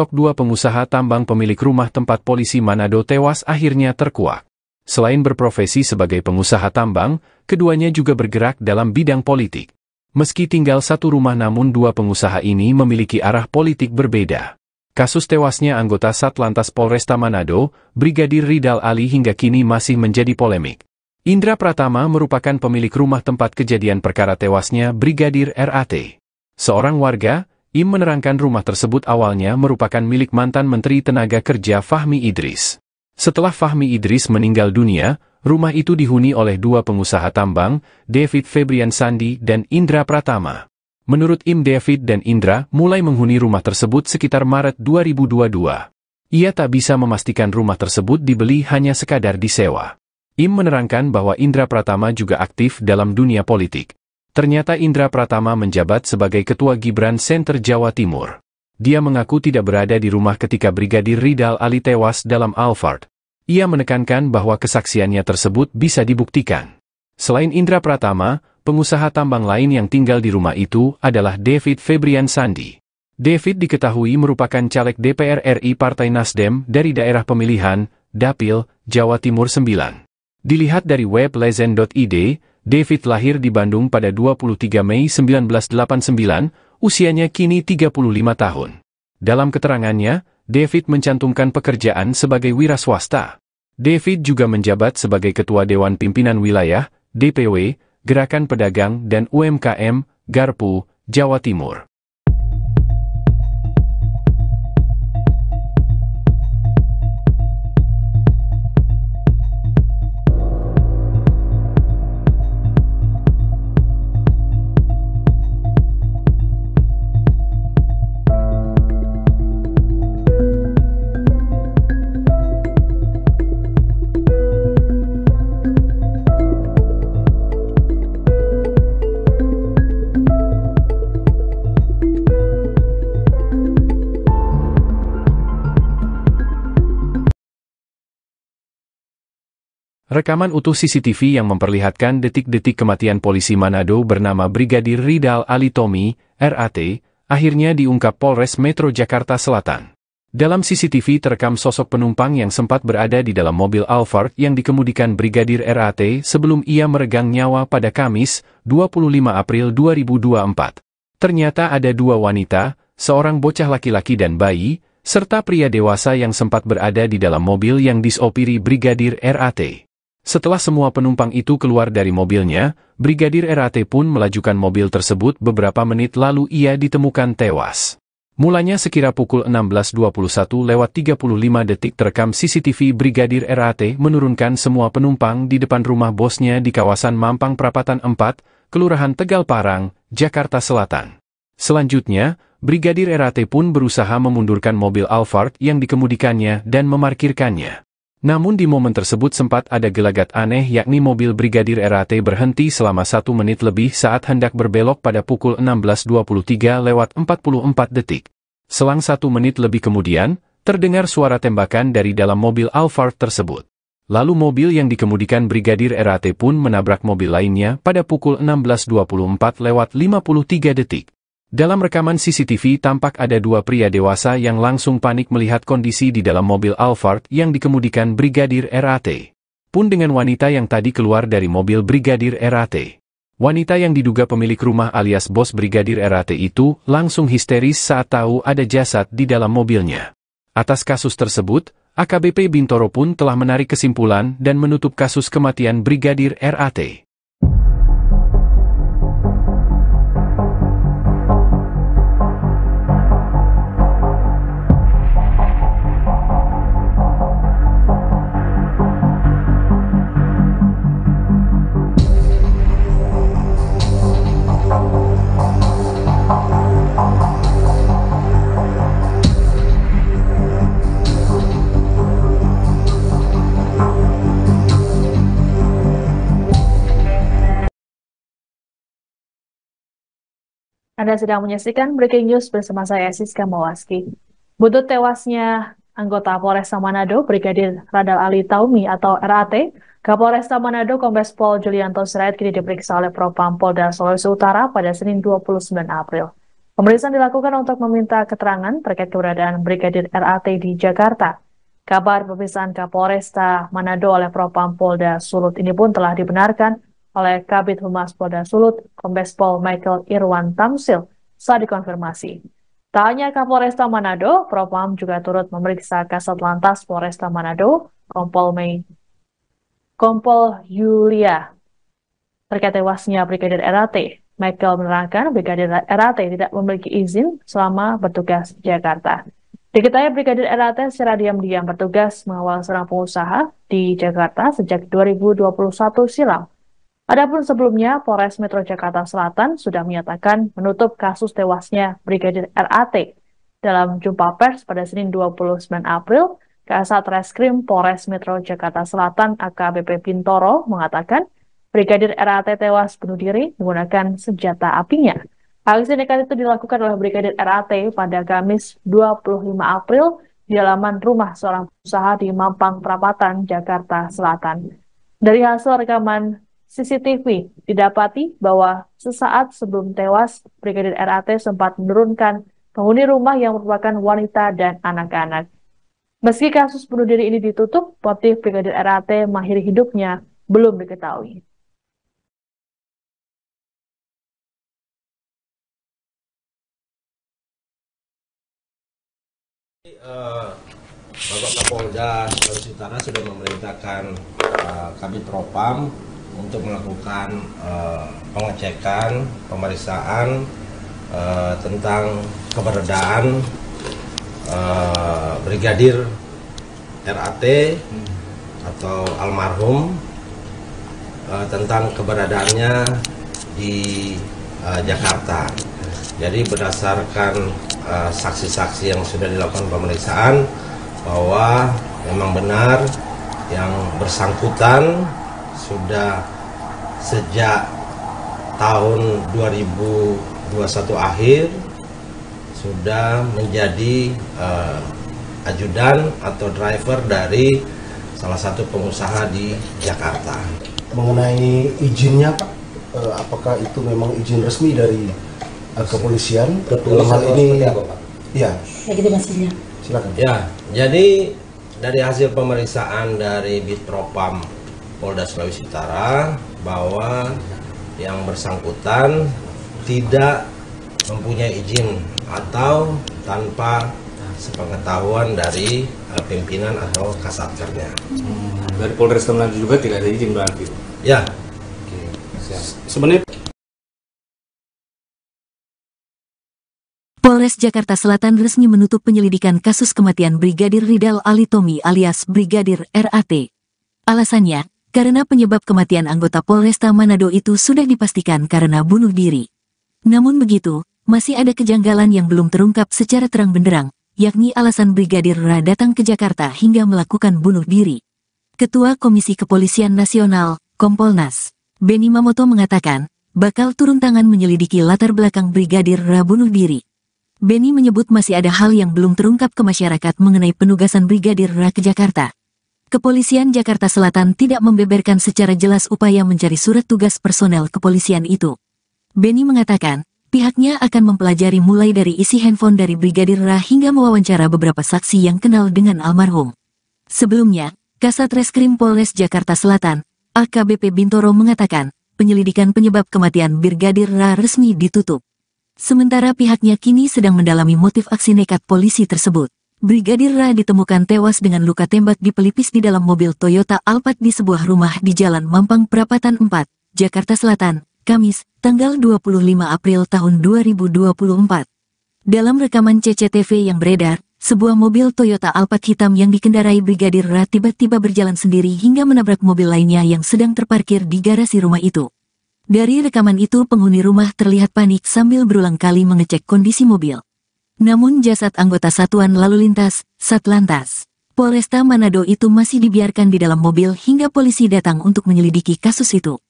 Sok dua pengusaha tambang pemilik rumah tempat polisi Manado tewas akhirnya terkuak. Selain berprofesi sebagai pengusaha tambang, keduanya juga bergerak dalam bidang politik. Meski tinggal satu rumah namun dua pengusaha ini memiliki arah politik berbeda. Kasus tewasnya anggota Satlantas Polresta Manado, Brigadir Ridal Ali hingga kini masih menjadi polemik. Indra Pratama merupakan pemilik rumah tempat kejadian perkara tewasnya Brigadir RAT. Seorang warga, Im menerangkan rumah tersebut awalnya merupakan milik mantan Menteri Tenaga Kerja Fahmi Idris. Setelah Fahmi Idris meninggal dunia, rumah itu dihuni oleh dua pengusaha tambang, David Febrian Sandi dan Indra Pratama. Menurut Im David dan Indra mulai menghuni rumah tersebut sekitar Maret 2022. Ia tak bisa memastikan rumah tersebut dibeli hanya sekadar disewa. Im menerangkan bahwa Indra Pratama juga aktif dalam dunia politik. Ternyata Indra Pratama menjabat sebagai Ketua Gibran Center Jawa Timur. Dia mengaku tidak berada di rumah ketika Brigadir Ridal Ali tewas dalam Alphard. Ia menekankan bahwa kesaksiannya tersebut bisa dibuktikan. Selain Indra Pratama, pengusaha tambang lain yang tinggal di rumah itu adalah David Febrian Sandi. David diketahui merupakan caleg DPR RI Partai Nasdem dari daerah pemilihan, Dapil, Jawa Timur 9. Dilihat dari web lezen.id, David lahir di Bandung pada 23 Mei 1989, usianya kini 35 tahun. Dalam keterangannya, David mencantumkan pekerjaan sebagai wira swasta. David juga menjabat sebagai Ketua Dewan Pimpinan Wilayah, DPW, Gerakan Pedagang dan UMKM, Garpu, Jawa Timur. Rekaman utuh CCTV yang memperlihatkan detik-detik kematian polisi Manado bernama Brigadir Ridal Ali Tommy, RAT, akhirnya diungkap Polres Metro Jakarta Selatan. Dalam CCTV terekam sosok penumpang yang sempat berada di dalam mobil Alphard yang dikemudikan Brigadir RAT sebelum ia meregang nyawa pada Kamis, 25 April 2024. Ternyata ada dua wanita, seorang bocah laki-laki dan bayi, serta pria dewasa yang sempat berada di dalam mobil yang disopiri Brigadir RAT. Setelah semua penumpang itu keluar dari mobilnya, Brigadir RAT pun melajukan mobil tersebut beberapa menit lalu ia ditemukan tewas. Mulanya sekira pukul 16.21 lewat 35 detik terekam CCTV Brigadir RAT menurunkan semua penumpang di depan rumah bosnya di kawasan Mampang Prapatan 4, Kelurahan Tegal Parang, Jakarta Selatan. Selanjutnya, Brigadir RAT pun berusaha memundurkan mobil Alphard yang dikemudikannya dan memarkirkannya. Namun di momen tersebut sempat ada gelagat aneh yakni mobil Brigadir RAT berhenti selama satu menit lebih saat hendak berbelok pada pukul 16.23 lewat 44 detik. Selang satu menit lebih kemudian, terdengar suara tembakan dari dalam mobil Alphard tersebut. Lalu mobil yang dikemudikan Brigadir RAT pun menabrak mobil lainnya pada pukul 16.24 lewat 53 detik. Dalam rekaman CCTV tampak ada dua pria dewasa yang langsung panik melihat kondisi di dalam mobil Alphard yang dikemudikan Brigadir RAT. Pun dengan wanita yang tadi keluar dari mobil Brigadir RAT. Wanita yang diduga pemilik rumah alias bos Brigadir RAT itu langsung histeris saat tahu ada jasad di dalam mobilnya. Atas kasus tersebut, AKBP Bintoro pun telah menarik kesimpulan dan menutup kasus kematian Brigadir RAT. Anda sedang menyaksikan Breaking News bersama saya Siska Mawaski. Butuh tewasnya anggota Polresta Manado Brigadir Radal Ali Taumi atau RAT, Kapolresta Manado Kombes Pol Julianto Sirait kini diperiksa oleh Propam Polda Sulawesi Utara pada Senin 29 April. Pemeriksaan dilakukan untuk meminta keterangan terkait keberadaan Brigadir RAT di Jakarta. Kabar pemeriksaan Kapolresta Manado oleh Propam Polda Sulut ini pun telah dibenarkan oleh Kabit Humas Polda Sulut, Kombes Michael Irwan Tamsil saat dikonfirmasi. Tanya Kapolresta Manado, Propam juga turut memeriksa Kasat Lantas Polresta Manado, Kompol Mei Kompol Yulia terkait tewasnya Brigadir RAT. Michael menerangkan Brigadir RAT tidak memiliki izin selama bertugas di Jakarta. Diketahui Brigadir RAT secara diam-diam bertugas mengawal seorang pengusaha di Jakarta sejak 2021 silam Adapun sebelumnya, Polres Metro Jakarta Selatan sudah menyatakan menutup kasus tewasnya Brigadir RAT. Dalam jumpa pers pada Senin 29 April, Kasat Reskrim Polres Metro Jakarta Selatan AKBP Pintoro mengatakan Brigadir RAT tewas bunuh diri menggunakan senjata apinya. Aksi nekat itu dilakukan oleh Brigadir RAT pada Kamis 25 April di halaman rumah seorang pengusaha di Mampang Prapatan, Jakarta Selatan. Dari hasil rekaman CCTV didapati bahwa sesaat sebelum tewas, Brigadir RAT sempat menurunkan penghuni rumah yang merupakan wanita dan anak-anak. Meski kasus bunuh diri ini ditutup, motif Brigadir RAT mengakhiri hidupnya belum diketahui. Eh, Bapak Kapolda Sulawesi Utara sudah memerintahkan uh, kami Propam untuk melakukan uh, pengecekan, pemeriksaan uh, tentang keberadaan uh, Brigadir RAT atau almarhum uh, tentang keberadaannya di uh, Jakarta. Jadi berdasarkan saksi-saksi uh, saksi -saksi yang sudah dilakukan pemeriksaan bahwa memang benar yang bersangkutan sudah sejak tahun 2021 akhir sudah menjadi uh, ajudan atau driver dari salah satu pengusaha di Jakarta. Mengenai izinnya Pak, uh, apakah itu memang izin resmi dari uh, kepolisian? Ketua hal ini ya, Pak? Ya. Ya gitu maksudnya. Silakan. Ya, jadi dari hasil pemeriksaan dari Bitropam Polda Sulawesi Utara bahwa yang bersangkutan tidak mempunyai izin atau tanpa sepengetahuan dari uh, pimpinan atau kasatkernya. Hmm. Dari Polres Tangerang juga tidak ada izin berarti. Ya. Oke. Siap. Sebenarnya Polres Jakarta Selatan resmi menutup penyelidikan kasus kematian Brigadir Ridal Alitomi alias Brigadir RAT. Alasannya, karena penyebab kematian anggota Polresta Manado itu sudah dipastikan karena bunuh diri. Namun begitu, masih ada kejanggalan yang belum terungkap secara terang benderang, yakni alasan Brigadir Ra datang ke Jakarta hingga melakukan bunuh diri. Ketua Komisi Kepolisian Nasional, Kompolnas, Benny Mamoto mengatakan, bakal turun tangan menyelidiki latar belakang Brigadir Ra bunuh diri. Benny menyebut masih ada hal yang belum terungkap ke masyarakat mengenai penugasan Brigadir Ra ke Jakarta. Kepolisian Jakarta Selatan tidak membeberkan secara jelas upaya mencari surat tugas personel kepolisian itu. Beni mengatakan, pihaknya akan mempelajari mulai dari isi handphone dari Brigadir Ra hingga mewawancara beberapa saksi yang kenal dengan almarhum. Sebelumnya, Kasat Reskrim Polres Jakarta Selatan, AKBP Bintoro mengatakan, penyelidikan penyebab kematian Brigadir Ra resmi ditutup. Sementara pihaknya kini sedang mendalami motif aksi nekat polisi tersebut. Brigadir Ra ditemukan tewas dengan luka tembak di pelipis di dalam mobil Toyota Alphard di sebuah rumah di Jalan Mampang Perapatan 4, Jakarta Selatan, Kamis, tanggal 25 April tahun 2024. Dalam rekaman CCTV yang beredar, sebuah mobil Toyota Alphard hitam yang dikendarai Brigadir Ra tiba-tiba berjalan sendiri hingga menabrak mobil lainnya yang sedang terparkir di garasi rumah itu. Dari rekaman itu penghuni rumah terlihat panik sambil berulang kali mengecek kondisi mobil. Namun jasad anggota Satuan Lalu Lintas, Satlantas, Polresta Manado itu masih dibiarkan di dalam mobil hingga polisi datang untuk menyelidiki kasus itu.